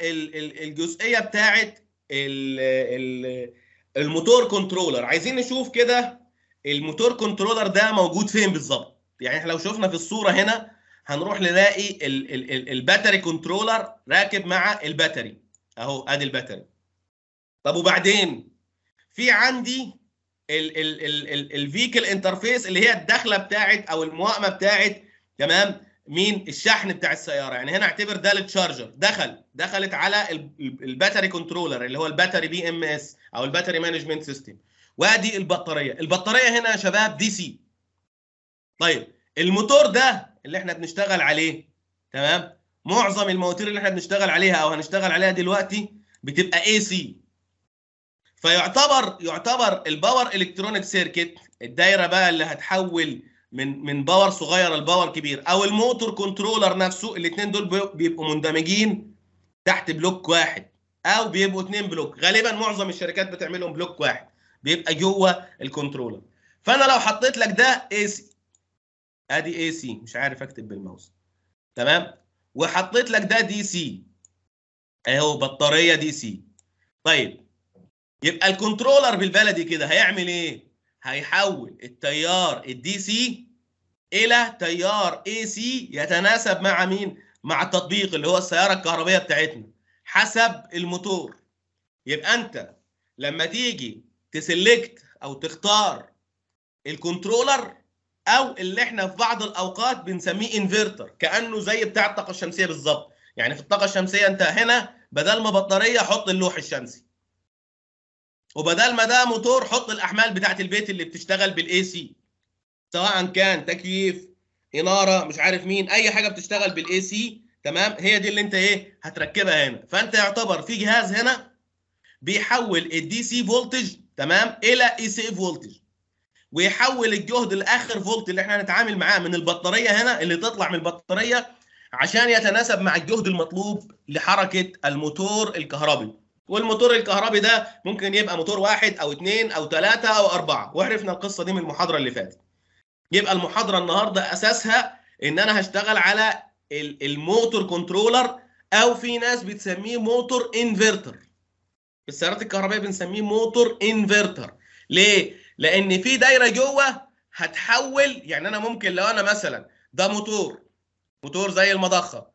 الجزئيه بتاعه الموتور كنترولر عايزين نشوف كده الموتور كنترولر ده موجود فين بالظبط يعني احنا لو شفنا في الصوره هنا هنروح نلاقي الباتري كنترولر راكب مع الباتري اهو ادي الباتري طب وبعدين في عندي الفيكل انترفيس اللي هي الدخله بتاعت او المواقمه بتاعت تمام مين الشحن بتاع السياره يعني هنا اعتبر ده للتشارجر دخل دخلت على الباتري كنترولر اللي هو الباتري بي ام اس او الباتري مانجمنت سيستم وادي البطاريه البطاريه هنا يا شباب دي سي طيب الموتور ده اللي احنا بنشتغل عليه تمام معظم المواتير اللي احنا بنشتغل عليها او هنشتغل عليها دلوقتي بتبقى اي سي فيعتبر يعتبر الباور الكترونيك سيركت الدايره بقى اللي هتحول من من باور صغير لباور كبير او الموتور كنترولر نفسه الاثنين دول بيبقوا مندمجين تحت بلوك واحد او بيبقوا اثنين بلوك غالبا معظم الشركات بتعملهم بلوك واحد بيبقى جوه الكنترولر فانا لو حطيت لك ده اي سي ادي اي سي مش عارف اكتب بالماوس تمام وحطيت لك ده دي سي اهو بطاريه دي سي طيب يبقى الكنترولر بالبلدي كده هيعمل ايه هيحول التيار الدي سي الى تيار اي سي يتناسب مع مين مع التطبيق اللي هو السياره الكهربائيه بتاعتنا حسب الموتور يبقى انت لما تيجي تسلكت او تختار الكنترولر او اللي احنا في بعض الاوقات بنسميه انفرتر كانه زي بتاع الطاقه الشمسيه بالظبط يعني في الطاقه الشمسيه انت هنا بدل ما بطاريه حط اللوح الشمسي وبدل ما ده موتور حط الاحمال بتاعت البيت اللي بتشتغل بالاي سي سواء كان تكييف اناره مش عارف مين اي حاجه بتشتغل بالاي سي تمام هي دي اللي انت ايه هتركبها هنا فانت يعتبر في جهاز هنا بيحول الدي سي فولتج تمام الى اي سي فولتج ويحول الجهد الاخر فولت اللي احنا هنتعامل معاه من البطاريه هنا اللي تطلع من البطاريه عشان يتناسب مع الجهد المطلوب لحركه الموتور الكهربي والموتور الكهربي ده ممكن يبقى موتور واحد او اثنين او ثلاثه او اربعه وعرفنا القصه دي من المحاضره اللي فاتت يبقى المحاضره النهارده اساسها ان انا هشتغل على الموتور كنترولر او في ناس بتسميه موتور انفرتر في السيارات الكهربائيه بنسميه موتور انفرتر ليه لان في دايره جوه هتحول يعني انا ممكن لو انا مثلا ده موتور موتور زي المضخه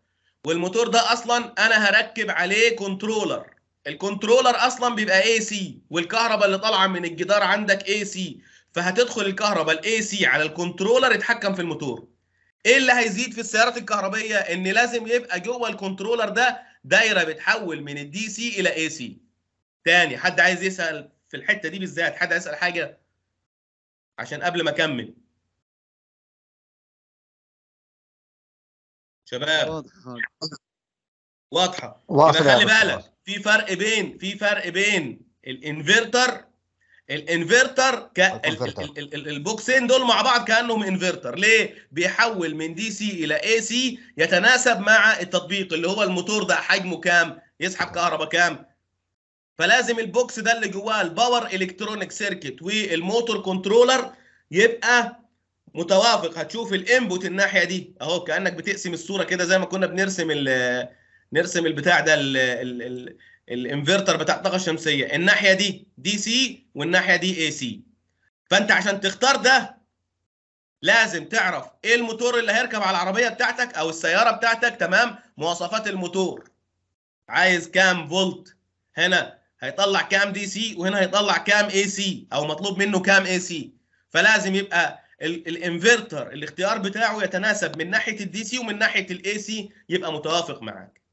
والموتور ده اصلا انا هركب عليه كنترولر الكنترولر اصلا بيبقى اي سي والكهرباء اللي طالعه من الجدار عندك اي سي فهتدخل الكهرباء الاي سي على الكنترولر يتحكم في الموتور ايه اللي هيزيد في السيارات الكهربائيه ان لازم يبقى جوه الكنترولر ده دايره بتحول من الدي سي الى اي سي تاني حد عايز يسال في الحته دي بالذات حد هيسال حاجه عشان قبل ما اكمل شباب واضحه واضحه خلي بالك في فرق بين في فرق بين الانفرتر الانفرتر ك... البوكسين دول مع بعض كانهم انفرتر ليه بيحول من دي سي الى اي سي يتناسب مع التطبيق اللي هو الموتور ده حجمه كام يسحب كهرباء كام فلازم البوكس ده اللي جواه الباور الكترونيك سيركت والموتور كنترولر يبقى متوافق هتشوف الانبوت الناحيه دي اهو كانك بتقسم الصوره كده زي ما كنا بنرسم ال نرسم البتاع ده الانفرتر بتاع الطاقه الشمسيه الناحيه دي دي سي والناحيه دي اي سي فانت عشان تختار ده لازم تعرف ايه الموتور اللي هيركب على العربيه بتاعتك او السياره بتاعتك تمام مواصفات الموتور عايز كام فولت هنا هيطلع كام دي سي وهنا هيطلع كام اي سي او مطلوب منه كام اي سي فلازم يبقى الانفرتر الاختيار بتاعه يتناسب من ناحيه الدي سي ومن ناحيه الاي سي يبقى متوافق معاك